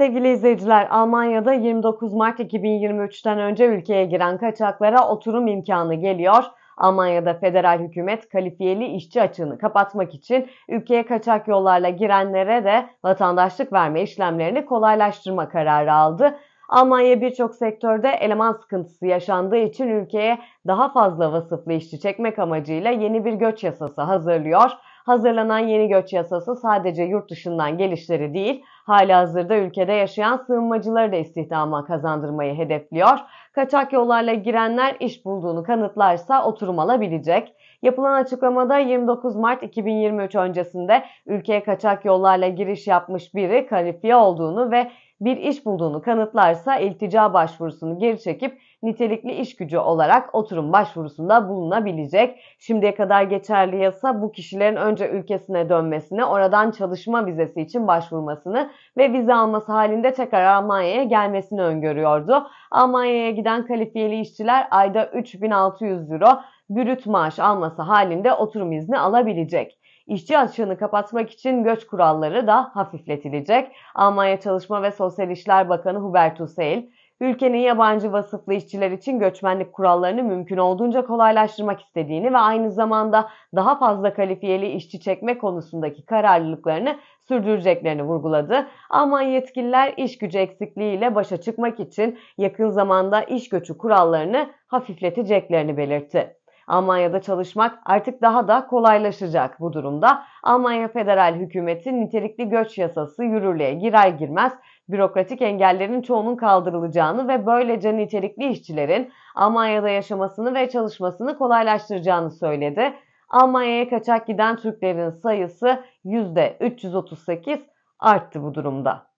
Sevgili izleyiciler, Almanya'da 29 Mart 2023'ten önce ülkeye giren kaçaklara oturum imkanı geliyor. Almanya'da federal hükümet kalifiyeli işçi açığını kapatmak için ülkeye kaçak yollarla girenlere de vatandaşlık verme işlemlerini kolaylaştırma kararı aldı. Almanya birçok sektörde eleman sıkıntısı yaşandığı için ülkeye daha fazla vasıflı işçi çekmek amacıyla yeni bir göç yasası hazırlıyor. Hazırlanan yeni göç yasası sadece yurt dışından gelişleri değil, hazırda ülkede yaşayan sığınmacıları da istihdama kazandırmayı hedefliyor. Kaçak yollarla girenler iş bulduğunu kanıtlarsa oturum alabilecek. Yapılan açıklamada 29 Mart 2023 öncesinde ülkeye kaçak yollarla giriş yapmış biri kalifiye olduğunu ve bir iş bulduğunu kanıtlarsa iltica başvurusunu geri çekip nitelikli iş gücü olarak oturum başvurusunda bulunabilecek. Şimdiye kadar geçerli yasa bu kişilerin önce ülkesine dönmesini, oradan çalışma vizesi için başvurmasını ve vize alması halinde tekrar Almanya'ya gelmesini öngörüyordu. Almanya'ya giden kalifiyeli işçiler ayda 3600 euro brüt maaş alması halinde oturum izni alabilecek. İşçi açığını kapatmak için göç kuralları da hafifletilecek. Almanya Çalışma ve Sosyal İşler Bakanı Hubertus Heil, ülkenin yabancı vasıflı işçiler için göçmenlik kurallarını mümkün olduğunca kolaylaştırmak istediğini ve aynı zamanda daha fazla kalifiyeli işçi çekme konusundaki kararlılıklarını sürdüreceklerini vurguladı. Alman yetkililer iş gücü eksikliğiyle başa çıkmak için yakın zamanda iş göçü kurallarını hafifleteceklerini belirtti. Almanya'da çalışmak artık daha da kolaylaşacak bu durumda. Almanya federal hükümeti nitelikli göç yasası yürürlüğe girer girmez bürokratik engellerin çoğunun kaldırılacağını ve böylece nitelikli işçilerin Almanya'da yaşamasını ve çalışmasını kolaylaştıracağını söyledi. Almanya'ya kaçak giden Türklerin sayısı %338 arttı bu durumda.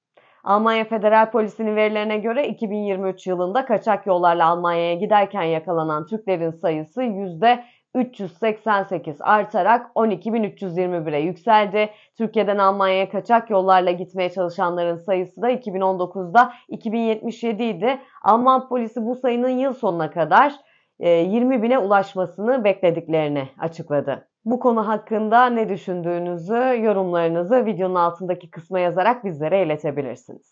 Almanya Federal Polisi'nin verilerine göre 2023 yılında kaçak yollarla Almanya'ya giderken yakalanan Türklerin sayısı %388 artarak 12.321'e yükseldi. Türkiye'den Almanya'ya kaçak yollarla gitmeye çalışanların sayısı da 2019'da 2077 idi. Alman polisi bu sayının yıl sonuna kadar 20 e, bine ulaşmasını beklediklerini açıkladı bu konu hakkında ne düşündüğünüzü, yorumlarınızı videonun altındaki kısma yazarak bizlere iletebilirsiniz.